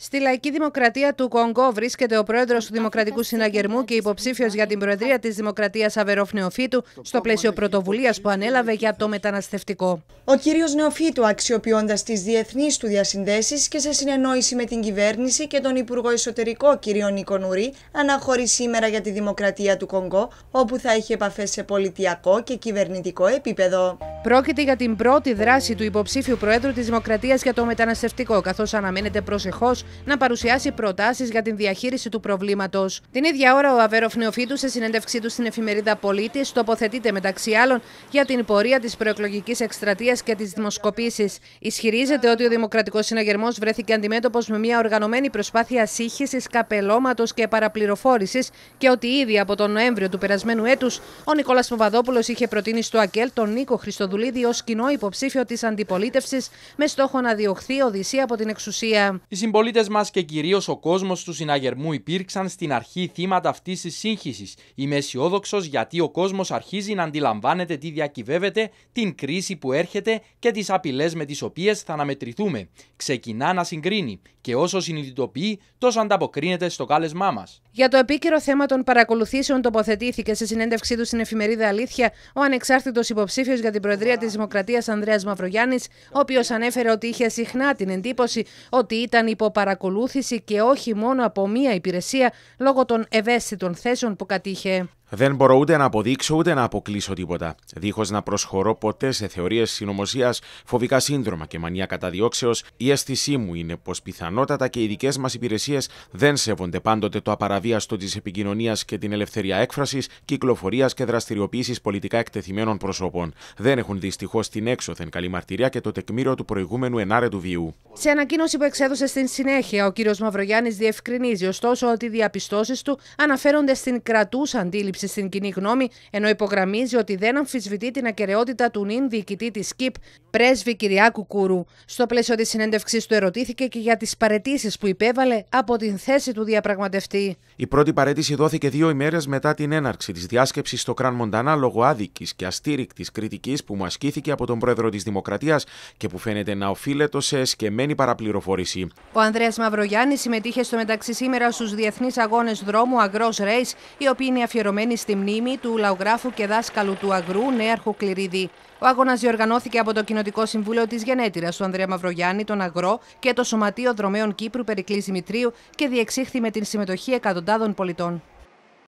Στη Λαϊκή Δημοκρατία του Κονγκό βρίσκεται ο πρόεδρος του Δημοκρατικού Συναγερμού και υποψήφιος για την Προεδρία της Δημοκρατίας Αβερόφ Νεοφίτου, στο πλαίσιο πρωτοβουλίας που ανέλαβε για το μεταναστευτικό. Ο κύριος Νεοφίτου, αξιοποιώντας τις διεθνείς του διασυνδέσεις και σε συνεννόηση με την κυβέρνηση και τον Υπουργό Εσωτερικό κ. Νίκο Νουρή, αναχωρεί σήμερα για τη Δημοκρατία του Κονγκό, όπου θα έχει επαφές σε πολιτιακό και κυβερνητικό επίπεδο. Πρόκειται για την πρώτη δράση του υποψήφιου Προέδρου της Δημοκρατίας για το μεταναστευτικό, καθώς αναμένεται προσεχώς να παρουσιάσει προτάσεις για την διαχείριση του προβλήματος. Την ίδια ώρα, ο Αβέροφ Νεοφίτους, σε συνέντευξή του στην εφημερίδα Πολίτη, τοποθετείται μεταξύ άλλων για την πορεία της προεκλογικής εκστρατείας και της δημοσκοπήση. Ισχυρίζεται ότι ο Δημοκρατικός Συναγερμός βρέθηκε αντιμέτωπος με μια οργανωμένη προσπάθεια σύγχυσης, καπελώματος και παραπληροφόρησης και ότι ήδη από τον Νοέμβριο του περασμένου έτους ο Νικόλας Παπαδόπουλος είχε προτείνει στο ΑΚΕΛ τον Νίκο ως κοινό υποψήφιο της αντιπολίτευσης με στόχο να διωχθεί Οδυσσία από την εξουσία. Οι συμπολίτες μας και κυρίως ο κόσμος του συναγερμού υπήρξαν στην αρχή θύματα αυτής της σύγχυσης. Είμαι αισιόδοξος γιατί ο κόσμος αρχίζει να αντιλαμβάνεται τι διακυβεύεται, την κρίση που έρχεται και τις απειλές με τις οποίες θα αναμετρηθούμε. Ξεκινά να συγκρίνει και όσο συνειδητοποιεί, τόσο ανταποκρίνεται στο κάλεσμά μας. Για το επίκαιρο θέμα των παρακολουθήσεων τοποθετήθηκε σε συνέντευξή του στην εφημερίδα Αλήθεια ο ανεξάρτητος υποψήφιος για την Προεδρία. Προεδρία της Δημοκρατίας Ανδρέας Μαυρογιάννης, ο οποίος ανέφερε ότι είχε συχνά την εντύπωση ότι ήταν υπό παρακολούθηση και όχι μόνο από μία υπηρεσία λόγω των ευαίσθητων θέσεων που κατήχε. Δεν μπορώ ούτε να αποδείξω ούτε να αποκλείσω τίποτα, δίχως να προσχωρώ ποτέ σε θεωρίες συνωμοσίας, φοβικά σύνδρομα και μανία καταδιώξεως, η αίσθησή μου είναι πως πιθανότατα και οι δικές μας υπηρεσίες δεν σέβονται πάντοτε το απαραβίαστο της επικοινωνίας και την ελευθερία έκφρασης, κυκλοφορίας και δραστηριοποίησης πολιτικά εκτεθειμένων προσώπων. Δεν έχουν δυστυχώς την έξωθεν καλή μαρτυρία και το τεκμήριο του προηγούμενου ενάρετου βίου. Σε ανακοίνωση που εξέδωσε στην συνέχεια, ο κ. Μαυρογιάννης διευκρινίζει ωστόσο ότι οι διαπιστώσεις του αναφέρονται στην κρατούσα αντίληψη στην κοινή γνώμη, ενώ υπογραμμίζει ότι δεν αμφισβητεί την ακαιρεότητα του νυν διοικητή της ΚΙΠ, πρέσβη Κυριάκου Κούρου. Στο πλαίσιο της συνέντευξη του ερωτήθηκε και για τις παρετήσεις που υπέβαλε από την θέση του διαπραγματευτή. Η πρώτη παρέτηση δόθηκε δύο ημέρες μετά την έναρξη της διάσκεψης στο Κραν Μοντανά λόγω άδικης και αστήρικτης κριτικής που μου ασκήθηκε από τον πρόεδρο της Δημοκρατίας και που φαίνεται να οφείλεται σε εσκεμμένη παραπληροφόρηση. Ο Ανδρέας Μαυρογιάννης συμμετείχε στο μεταξύ σήμερα στους Διεθνείς Αγώνες Δρόμου Αγρό Ρέι, οι οποίοι είναι αφιερωμένοι αφιερωμένη στη μνήμη του λαογράφου και δάσκαλου του Αγρού Νέαρχου Κληρίδη. Ο αγώνας διοργανώθηκε από το Κοινοτικό Συμβούλιο της Γενέτειρας του Ανδρέα Μαυρογιάννη, τον Αγρό και το Σωματείο Δρομέων Κύπρου Περικλής Δημητρίου και διεξήχθη με την συμμετοχή εκατοντάδων πολιτών.